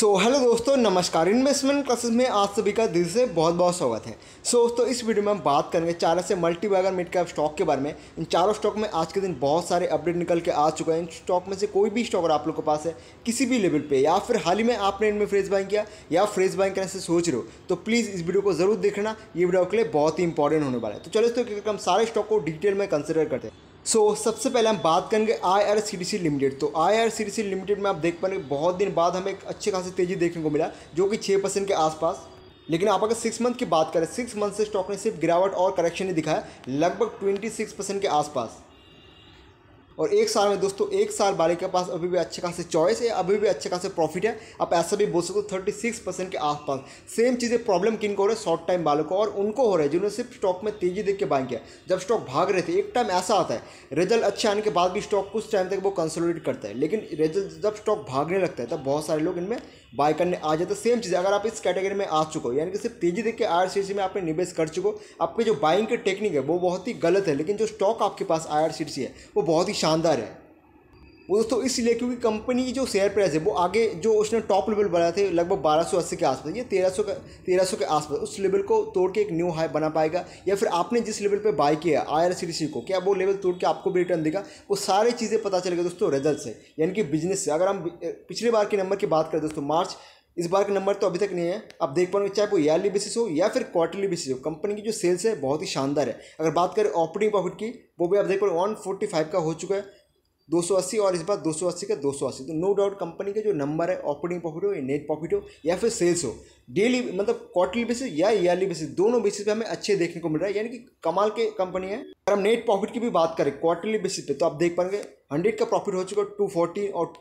सो so, hello दोस्तों नमस्कार investment classes में आप सभी का दिल से बहुत बहुत स्वागत है सो so, दोस्तों इस वीडियो में हम बात करेंगे चार से multibagger mid cap stock के बारे में इन चारों स्टॉक में आज के दिन बहुत सारे अपडेट निकल के आ चुके हैं इन स्टॉक में से कोई भी स्टॉक आप लोग के पास है किसी भी लेवल पर या फिर हाल ही में आपने इनमें फ्रेज बाइंग किया या फ्रेज बाइंग करने से सोच रहे हो तो प्लीज़ इस वीडियो को जरूर देखना ये वीडियो के लिए बहुत ही इंपॉर्टेंट होने वाला है तो चलो दोस्तों हम सारे स्टॉक को डिटेल में कंसिडर करते हैं सो so, सबसे पहले हम बात करेंगे I R C D C limited तो I R C D C limited में आप देख पाएंगे बहुत दिन बाद हमें एक अच्छे खासी तेज़ी देखने को मिला जो कि छः परसेंट के आसपास लेकिन आप अगर सिक्स मंथ की बात करें सिक्स मंथ से स्टॉक ने सिर्फ गिरावट और करेक्शन ही दिखाया लगभग ट्वेंटी सिक्स परसेंट के आसपास और एक साल में दोस्तों एक साल बालिक के पास अभी भी अच्छे खासे चॉइस है अभी भी अच्छे खासे प्रॉफिट है आप ऐसा भी बोल सकते हो थर्टी सिक्स परसेंट के आसपास सेम चीज़ें प्रॉब्लम किन को हो रहा है शॉर्ट टाइम बालों को और उनको हो रहा है जिन्होंने सिर्फ स्टॉक में तेजी देख के बाइंग किया जब स्टॉक भाग रहे थे एक टाइम ऐसा आता है रिजल्ट अच्छे आने के बाद भी स्टॉक कुछ टाइम तक वो कंसोलिडेट करता है लेकिन रिजल्ट जब स्टॉक भागने लगता है तब बहुत सारे लोग इनमें बाय करने आ जाते सेम चीज़ अगर आप इस कैटेगरी में आ चुके हो यानी कि सिर्फ तेजी देख के आर में आपने निवेश कर चुके हो आपकी जो बाइंग की टेक्निक है वो बहुत ही गलत है लेकिन जो स्टॉक आपके पास आई है वो बहुत ही शानदार है वो दोस्तों इसलिए क्योंकि कंपनी की जो शेयर प्राइस है वो आगे जो उसने टॉप लेवल बनाया थे लगभग बारह सौ अस्सी के आसपास ये सौ का सौ के आसपास उस लेवल को तोड़ के एक न्यू हाई बना पाएगा या फिर आपने जिस लेवल पे बाय किया आई आर सी को क्या वो लेवल तोड़ के आपको भी रिटर्न देगा वो सारी चीज़ें पता चलेगा दोस्तों रिजल्ट से यानी कि बिजनेस से अगर हम पिछले बार के नंबर की बात करें दोस्तों मार्च इस बार का नंबर तो अभी तक नहीं है आप देख पाओगे चाहे वो ईयरली बेसिस हो या फिर क्वार्टरली बेसिस हो कंपनी की जो सेल्स है बहुत ही शानदार है अगर बात करें ऑपरेटिंग प्रॉफिट की वो भी आप देख पाओगे वन फोर्टी फाइव का हो चुका है दो सौ अस्सी और इस बार दो सौ अस्सी का दो सौ अस्सी तो नो डाउट कंपनी का जो नंबर है ऑपरेटिंग प्रॉफिट हो या नेट प्रॉफिट हो या फिर सेल्स हो डेली मतलब क्वार्टरली बेसिस या ईयरली बेसिस दोनों बेसिस पे हमें अच्छे देखने को मिल रहा है यानी कि कमाल के कंपनी है अगर हम नेट प्रॉफिट की भी बात करें क्वार्टरली बेसिस पे तो आप देख पाएंगे हंड्रेड का प्रॉफिट हो चुका है टू फोर्टी और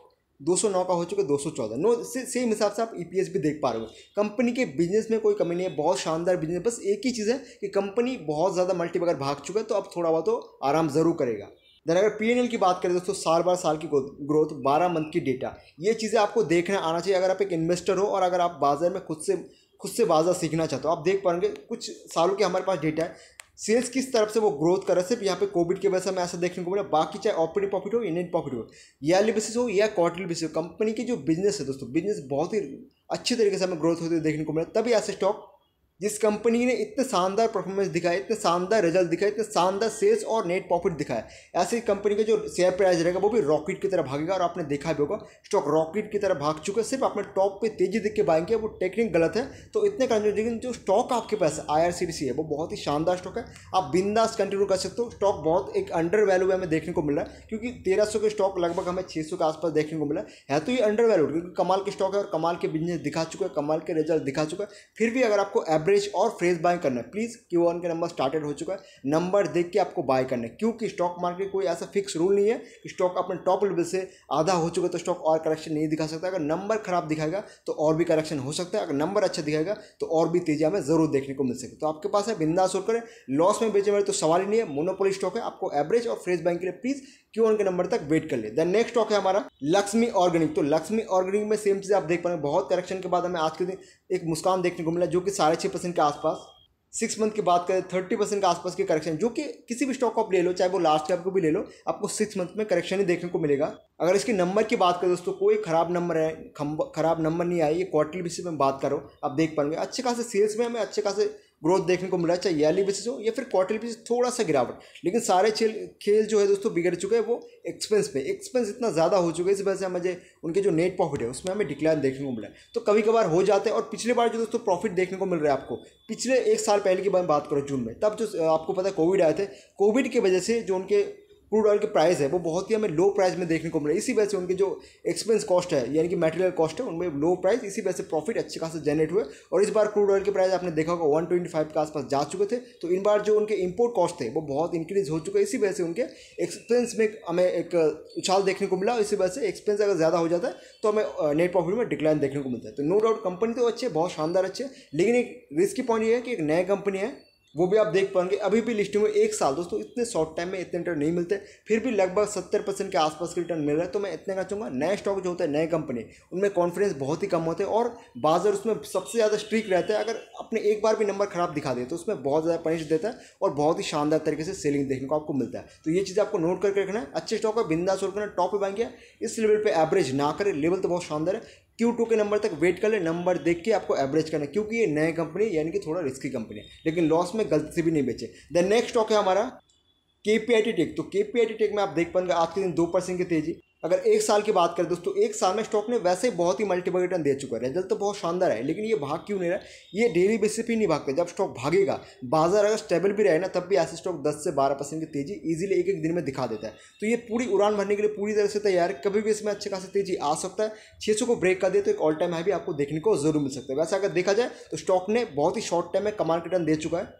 209 का हो चुका है दो सौ चौदह नो सेम हिसाब से आप ईपीएस e भी देख पा रहे हो कंपनी के बिजनेस में कोई कमी नहीं है बहुत शानदार बिजनेस बस एक ही चीज़ है कि कंपनी बहुत ज़्यादा मल्टीपल अगर भाग चुका है तो अब थोड़ा बहुत तो आराम ज़रूर करेगा देन अगर पी की बात करें दोस्तों साल बार साल की ग्रोथ बारह मंथ की डेटा ये चीज़ें आपको देखना आना चाहिए अगर आप एक इन्वेस्टर हो और अगर आप बाजार में खुद से खुद से बाजार सीखना चाहते हो आप देख पाएंगे कुछ सालों के हमारे पास डेटा है सेल्स किस तरफ से वो ग्रोथ कर रहा है सिर्फ यहाँ पे कोविड की वजह से हमें ऐसा देखने को मिला बाकी चाहे ऑपरेटिंग प्रॉफिट हो इंडियन प्रॉफिट हो ईयरली बेसिस हो या क्वार्टरली बेसिस हो कंपनी की जो बिजनेस है दोस्तों बिजनेस बहुत ही अच्छे तरीके से हमें ग्रोथ होते देखने को मिला तभी ऐसे स्टॉक जिस कंपनी ने इतने शानदार परफॉर्मेंस दिखाया इतने शानदार रिजल्ट दिखाए इतने शानदार सेल्स और नेट प्रॉफिट दिखाया ऐसी कंपनी का जो शेयर प्राइस रहेगा वो भी रॉकेट की तरह भागेगा और आपने देखा भी होगा स्टॉक रॉकेट की तरह भाग चुका है सिर्फ आपने टॉप पे तेजी देख के बाइंग वो टेक्निक गलत है तो इतने कारण लेकिन जो स्टॉक आपके पास है आई है वो बहुत ही शानदार स्टॉक है आप बिंदास कंटिन्यू कर सकते हो स्टॉक बहुत एक अंडर वैल्यू हमें देखने को मिल रहा है क्योंकि तेरह के स्टॉक लगभग हमें छः के आसपास देखने को मिला है तो ये अंडर वैल्यू क्योंकि कमाल के स्टॉक है और कमाल के बिजनेस दिखा चुका है कमाल के रिजल्ट दिखा चुका है फिर भी अगर आपको एवरेज एवरेज और फ्रेज बाय करना है प्लीज़ क्यू वन का नंबर स्टार्टेड हो चुका है नंबर देख के आपको बाय करना है क्योंकि स्टॉक मार्केट कोई ऐसा फिक्स रूल नहीं है कि स्टॉक अपने टॉप लेवल से आधा हो चुका है तो स्टॉक और करेक्शन नहीं दिखा सकता अगर नंबर खराब दिखाएगा तो और भी करेक्शन हो सकता है अगर नंबर अच्छा दिखाएगा तो और भी तेजी हमें जरूर देखने को मिल सके तो आपके पास है बिंदास होकर करें लॉस में बेचने वाले तो सवाल ही नहीं है मोनोपोली स्टॉक है आपको एवरेज और फ्रेज बाइंग के लिए प्लीज़ क्यू वन के नंबर तक वेट कर ले देन नेक्स्ट स्टॉक है हमारा लक्ष्मी ऑर्गेनिक तो लक्ष्मी ऑर्गेनिक में सेम चीज़ आप देख पा रहे हैं बहुत करेक्शन के बाद हमें आज के दिन एक मुस्कान देखने को मिला जो कि साढ़े छः परसेंट के आसपास सिक्स मंथ की बात करें थर्टी परसेंट के आसपास के करेक्शन जो कि किसी भी स्टॉक को आप ले लो चाहे वो लास्ट कैप को भी ले लो आपको सिक्स मंथ में करेक्शन ही देखने को मिलेगा अगर इसके नंबर की बात करें दोस्तों कोई ख़राब नंबर है खराब नंबर नहीं आए ये क्वार्टरली बेसिस में बात करो आप देख पाएंगे अच्छे खासे सेल्स में हमें अच्छे खासे ग्रोथ देखने को मिला चाहे ईयरली बेसिस हो या फिर क्वार्टरली बेसिस थोड़ा सा गिरावट लेकिन सारे खेल खेल जो है दोस्तों बिगड़ चुके हैं वो एक्सपेंस पे एक्सपेंस इतना ज़्यादा हो चुका है इस वजह से हमें उनके जो नेट प्रॉफिट है उसमें हमें डिक्लाइन देखने को मिला है तो कभी कभार हो जाता है और पिछले बार जो दोस्तों प्रॉफिट देखने को मिल रहा है आपको पिछले एक साल पहले की बात करो जून में तब जो आपको पता है कोविड आए थे कोविड की वजह से जो उनके क्रूड ऑयल के प्राइस है वो बहुत ही हमें लो प्राइस में देखने को मिला इसी वजह से उनके जो एक्सपेंस कॉस्ट है यानी कि मटेरियल कॉस्ट है उनमें लो प्राइस इसी वजह से प्रॉफिट अच्छे खासे जनरेट हुए और इस बार क्रूड ऑयल के प्राइस आपने देखा होगा वन ट्वेंटी फाइव के आसपास जा चुके थे तो इन बार जो उनके इम्पोर्ट कॉस्ट थे वो बहुत इंक्रीज हो चुके इसी वजह से उनके एक्सपेंस में हमें एक uh, उछाल देखने को मिला इसी वजह से एक्सपेंस अगर ज़्यादा हो जाता है तो हमें नेट uh, प्रॉफिट में डिक्लाइन देखने को मिलता है तो नो डाउट कंपनी तो अच्छी है बहुत शानदार अच्छी है लेकिन एक रिस्की पॉइंट ये है कि एक नया कंपनी है वो भी आप देख पाएंगे अभी भी लिस्टिंग में एक साल दोस्तों इतने शॉर्ट टाइम में इतने रिटर्न नहीं मिलते फिर भी लगभग सत्तर परसेंट के आसपास के रिटर्न मिल रहा है तो मैं इतने का चाहूँगा नए स्टॉक जो होते हैं नए कंपनी उनमें कॉन्फिडेंस बहुत ही कम होते हैं और बाजार उसमें सबसे ज़्यादा स्ट्रिक रहता है अगर अपने एक बार भी नंबर खराब दिखा दे तो उसमें बहुत ज़्यादा पनिश देता है और बहुत ही शानदार तरीके से सेलिंग देखने को आपको मिलता है तो ये चीज़ आपको नोट करके रखना है अच्छे स्टॉक का बिंदा सौ करना टॉप पर बन गया इस लेवल पर एवरेज ना करें लेवल तो बहुत शानदार है क्यू टू के नंबर तक वेट कर ले नंबर देख के आपको एवरेज करना है क्योंकि ये नए कंपनी यानी कि थोड़ा रिस्की कंपनी है लेकिन लॉस में गलती से भी नहीं बेचे द नेक्स्ट स्टॉक है हमारा के पी आई टी टेक तो के पी आई टी टेक में आप देख पाएंगे आज के दिन दो परसेंट की तेजी अगर एक साल की बात करें दोस्तों एक साल में स्टॉक ने वैसे ही बहुत ही मल्टीपल रिटर्न दे चुका है रिजल्ट तो बहुत शानदार है लेकिन ये भाग क्यों नहीं रहा ये डेली बेसिस पे नहीं भागता जब स्टॉक भागेगा बाजार अगर स्टेबल भी रहे ना तब भी ऐसे स्टॉक 10 से 12 परसेंट की तेजी इजीली एक एक दिन में दिखा देता है तो ये पूरी उड़ान भरने के लिए पूरी तरह से तैयार है कभी भी इसमें अच्छी खासी तेजी आ सकता है छः को ब्रेक कर दे तो एक ऑल टाइम हाई भी आपको देखने को जरूर मिल सकता है वैसे अगर देखा जाए तो स्टॉक ने बहुत ही शॉर्ट टाइम में कमाल रिटर्न दे चुका है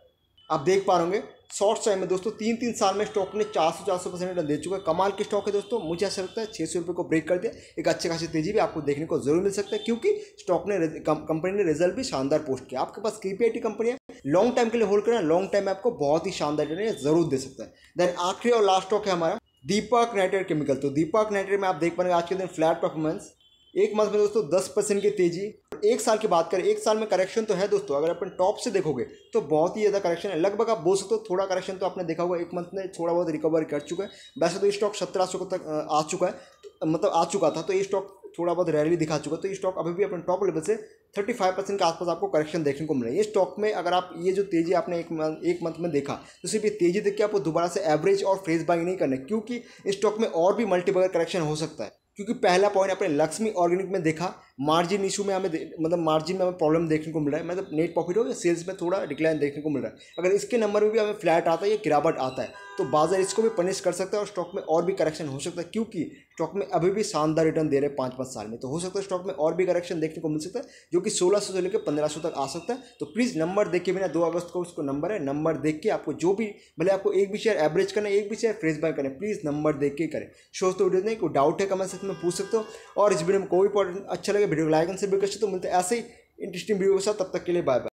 आप देख पा रहे शॉर्ट टाइम में दोस्तों तीन तीन साल में स्टॉक ने चार सौ चार सौ परसेंट रिटर्न दे चुका है कमाल के स्टॉक है दोस्तों मुझे ऐसा लगता है छः सौ रुपये को ब्रेक कर दिया एक अच्छे खासी तेजी भी आपको देखने को जरूर मिल सकता है क्योंकि स्टॉक ने कंपनी ने रिजल्ट भी शानदार पोस्ट किया आपके पास केपीआईटी कंपनी है लॉन्ग टाइम के लिए होल्ड करना लॉन्ग टाइम में आपको बहुत ही शानदार रिटर्न जरूर दे सकता है देन आखिरी और लास्ट स्टॉक है हमारा दीपक नाइटेड केमिकल तो दीपक नाइटेड में आप देख पाएंगे आज के दिन फ्लैट परफॉर्मेंस एक मंथ में दोस्तों दस परसेंट की तेजी एक साल की बात करें एक साल में करेक्शन तो है दोस्तों अगर अपन टॉप से देखोगे तो बहुत ही ज़्यादा करेक्शन है लगभग आप बोल सकते हो थोड़ा करेक्शन तो आपने देखा होगा एक मंथ में थोड़ा बहुत रिकवर कर चुका है वैसे तो स्टॉक सत्रह सौ तक आ चुका है मतलब आ चुका था तो ये स्टॉक थोड़ा बहुत रैली दिखा चुका तो ये स्टॉक अभी भी अपने टॉप लेवल से थर्टी फाइव परसेंट के आसपास आपको करेक्शन देखने को मिले ये स्टॉक में अगर आप ये जो तेजी आपने एक मंथ एक मंथ में देखा तो सिर्फ ये तेजी देख के आपको दोबारा से एवरेज और फ्रेज बाइंग नहीं करना क्योंकि इस स्टॉक में और भी मल्टीपल करेक्शन हो सकता है क्योंकि पहला पॉइंट आपने लक्ष्मी ऑर्गेनिक में देखा मार्जिन इशू में हमें मतलब मार्जिन में हमें प्रॉब्लम देखने को मिल रहा है मतलब नेट प्रॉफिट हो या सेल्स में थोड़ा डिक्लाइन देखने को मिल रहा है अगर इसके नंबर में भी हमें फ्लैट आता है या गिरावट आता है तो बाजार इसको भी पनिश कर सकता है और स्टॉक में और भी करेक्शन हो सकता है क्योंकि स्टॉक में अभी भी शानदार रिटर्न दे रहे हैं पाँच पाँच साल में तो हो सकता है स्टॉक में और भी करेक्शन देखने को मिल सकता है जो कि सोलह सौ से लेकर पंद्रह सौ तक आ सकता है तो प्लीज़ नंबर के बिना दो अगस्त को उसको नंबर है नंबर देख के आपको जो भी भले आपको एक भी शेयर एवरेज करना है एक भी शेयर फ्रेश बाय करना प्लीज़ नंबर देख के करें शोज तो वीडियो नहीं कोई डाउट है कमेंट सेक्शन में पूछ सकते हो और इस वीडियो में कोई इंपॉर्टेंट अच्छा लगे वीडियो को लाइक से भी कर सकते हो मिलते ऐसे ही इंटरेस्टिंग वीडियो के साथ तब तक के लिए बाय बाय